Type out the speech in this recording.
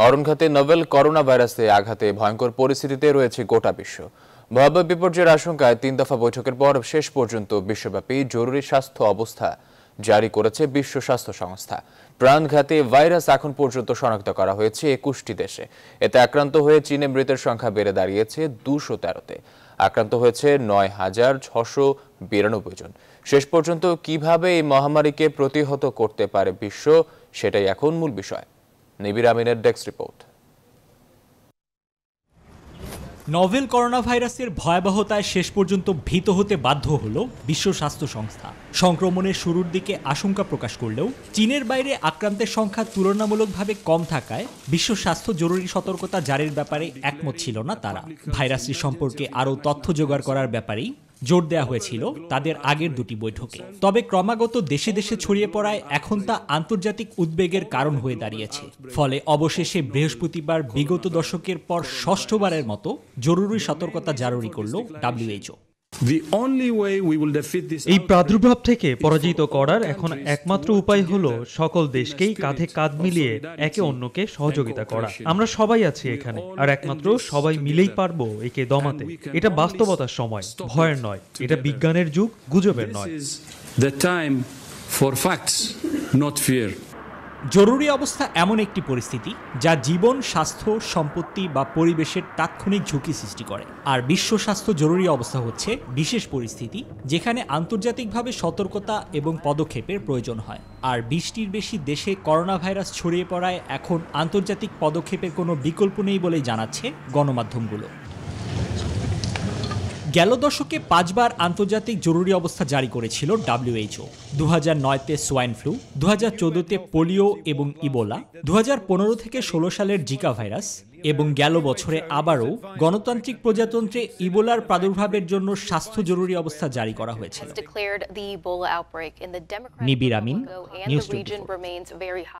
মরণ খাতে novel corona ভাইরাসে আঘাতে ভয়ঙ্কর পরিস্থিতিতে রয়েছে গোটা বিশ্ব ভয়াবহ বিপর্যয়ের আশঙ্কায় তিন দফা বৈঠকের পর শেষ পর্যন্ত বিশ্বব্যাপী জরুরি স্বাস্থ্য অবস্থা জারি করেছে বিশ্ব স্বাস্থ্য সংস্থা প্রাণঘাতে ভাইরাস এখন পর্যন্ত শনাক্ত করা হয়েছে একুশটি দেশে এতে আক্রান্ত হয়ে চীনে মৃতের সংখ্যা বেড়ে দাঁড়িয়েছে দুশো তেরোতে আক্রান্ত হয়েছে নয় হাজার ছশো বিরানব্বই জন শেষ পর্যন্ত কিভাবে এই মহামারীকে প্রতিহত করতে পারে বিশ্ব সেটাই এখন মূল বিষয় নিবির আমিনের ডেস্ক রিপোর্ট নভেল করোনা ভাইরাসের ভয়াবহতায় শেষ পর্যন্ত ভীত হতে বাধ্য হল বিশ্ব স্বাস্থ্য সংস্থা সংক্রমণের শুরুর দিকে আশঙ্কা প্রকাশ করলেও চীনের বাইরে আক্রান্তের সংখ্যা তুলনামূলকভাবে কম থাকায় বিশ্ব স্বাস্থ্য জরুরি সতর্কতা জারির ব্যাপারে একমত ছিল না তারা ভাইরাসটি সম্পর্কে আরও তথ্য জোগাড় করার ব্যাপারেই জোর দেয়া হয়েছিল তাদের আগের দুটি বৈঠকে তবে ক্রমাগত দেশে দেশে ছড়িয়ে পড়ায় এখন তা আন্তর্জাতিক উদ্বেগের কারণ হয়ে দাঁড়িয়েছে ফলে অবশেষে বৃহস্পতিবার বিগত দশকের পর ষষ্ঠবারের মতো জরুরি সতর্কতা জারি করল ডাব্লিউএইচও এই প্রাদুর্ভাব থেকে পরাজিত করার এখন একমাত্র উপায় হল সকল দেশকেই কাঁধে কাঁধ মিলিয়ে একে অন্যকে সহযোগিতা করা আমরা সবাই আছি এখানে আর একমাত্র সবাই মিলেই পারবো একে দমাতে এটা বাস্তবতার সময় ভয়ের নয় এটা বিজ্ঞানের যুগ গুজবের নয় The time for facts, জরুরি অবস্থা এমন একটি পরিস্থিতি যা জীবন স্বাস্থ্য সম্পত্তি বা পরিবেশের তাৎক্ষণিক ঝুঁকি সৃষ্টি করে আর বিশ্ব স্বাস্থ্য জরুরি অবস্থা হচ্ছে বিশেষ পরিস্থিতি যেখানে আন্তর্জাতিকভাবে সতর্কতা এবং পদক্ষেপের প্রয়োজন হয় আর বিশটির বেশি দেশে করোনা ভাইরাস ছড়িয়ে পড়ায় এখন আন্তর্জাতিক পদক্ষেপের কোনো বিকল্প নেই বলে জানাচ্ছে গণমাধ্যমগুলো গেল দশকে পাঁচবার আন্তর্জাতিক জরুরি অবস্থা জারি করেছিল ডাব্লিউএইচও দু হাজার নয়তে সোয়াইন ফ্লু দু হাজার চোদ্দোতে পোলিও এবং ইবোলা দু হাজার পনেরো থেকে ষোলো সালের জিকা ভাইরাস এবং গেল বছরে আবারও গণতান্ত্রিক প্রজাতন্ত্রে ইবোলার প্রাদুর্ভাবের জন্য স্বাস্থ্য জরুরি অবস্থা জারি করা হয়েছে নিবির আমিন নিউজ